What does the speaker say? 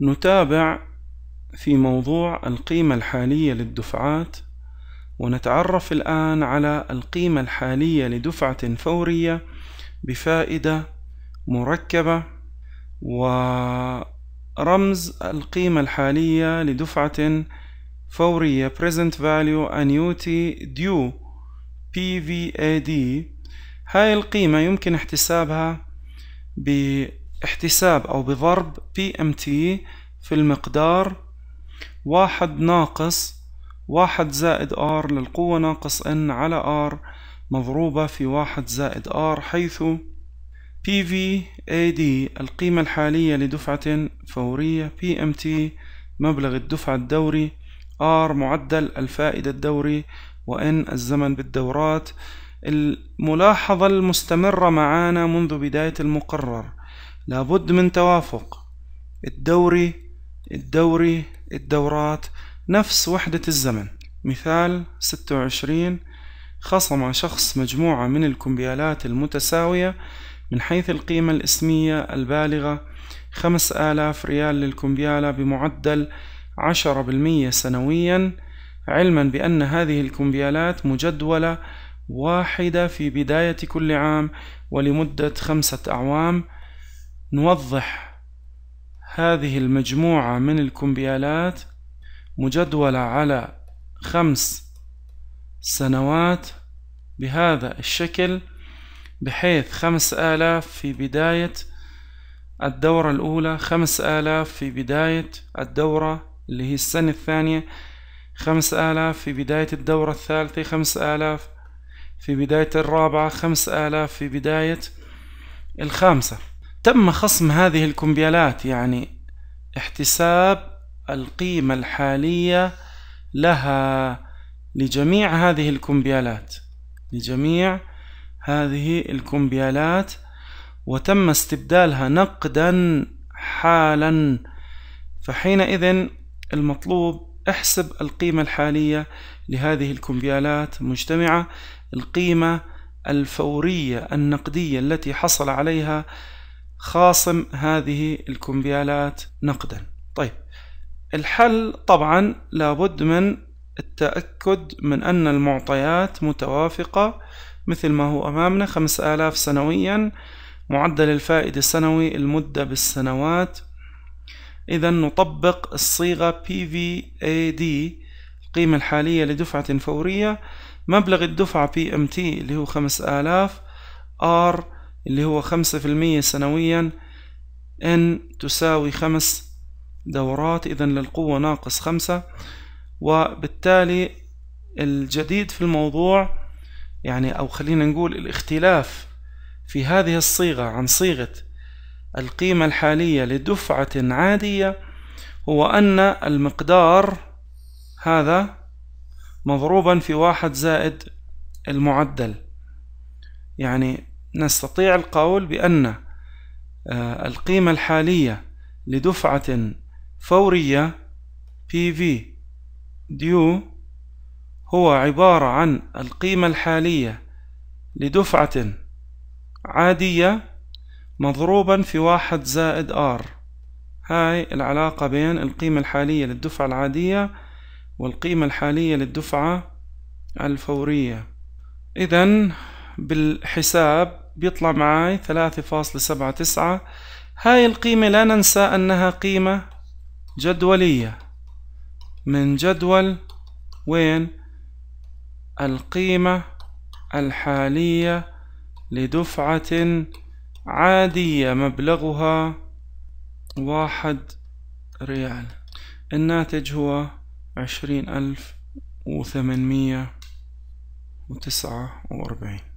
نتابع في موضوع القيمة الحالية للدفعات ونتعرف الآن على القيمة الحالية لدفعة فورية بفائدة مركبة ورمز القيمة الحالية لدفعة فورية present value annuity due PVAD هاي القيمة يمكن احتسابها ب احتساب أو بضرب بي ام تي في المقدار واحد ناقص واحد زائد ار للقوة ناقص ان على ار مضروبة في واحد زائد ار حيث بي في اي دي القيمة الحالية لدفعة فورية بي ام تي مبلغ الدفعة الدوري ار معدل الفائدة الدوري وان الزمن بالدورات الملاحظة المستمرة معانا منذ بداية المقرر لابد من توافق الدوري الدوري الدورات نفس وحدة الزمن مثال ستة وعشرين خصم شخص مجموعة من الكمبيالات المتساوية من حيث القيمة الاسمية البالغة خمس آلاف ريال للكمبيالة بمعدل عشرة بالمية سنويا علما بأن هذه الكمبيالات مجدولة واحدة في بداية كل عام ولمدة خمسة أعوام نوضح هذه المجموعة من الكمبيالات مجدولة على خمس سنوات بهذا الشكل بحيث خمس آلاف في بداية الدورة الأولى خمس آلاف في بداية الدورة اللي هي السنة الثانية خمس آلاف في بداية الدورة الثالثة خمس آلاف في بداية الرابعة خمس آلاف في بداية الخامسة تم خصم هذه الكمبيالات يعني احتساب القيمة الحالية لها لجميع هذه الكمبيالات لجميع هذه الكمبيالات وتم استبدالها نقدا حالا فحينئذ المطلوب احسب القيمة الحالية لهذه الكمبيالات مجتمعة القيمة الفورية النقدية التي حصل عليها خاصم هذه الكمبيالات نقدا طيب الحل طبعا لابد من التأكد من أن المعطيات متوافقة مثل ما هو أمامنا آلاف سنويا معدل الفائدة السنوي المدة بالسنوات إذا نطبق الصيغة PVAD القيمة الحالية لدفعة فورية مبلغ الدفعة PMT اللي هو آلاف R اللي هو خمسة في المية سنويا إن تساوي خمس دورات إذا للقوة ناقص خمسة وبالتالي الجديد في الموضوع يعني أو خلينا نقول الاختلاف في هذه الصيغة عن صيغة القيمة الحالية لدفعة عادية هو أن المقدار هذا مضروبا في واحد زائد المعدل يعني نستطيع القول بأن آه، القيمة الحالية لدفعة فورية PV due هو عبارة عن القيمة الحالية لدفعة عادية مضروبا في واحد زائد R هاي العلاقة بين القيمة الحالية للدفعة العادية والقيمة الحالية للدفعة الفورية إذا بالحساب بيطلع معاي ثلاثة فاصلة سبعة تسعة هاي القيمة لا ننسى أنها قيمة جدولية من جدول وين القيمة الحالية لدفعة عادية مبلغها واحد ريال الناتج هو عشرين ألف وثمانمية وتسعة وأربعين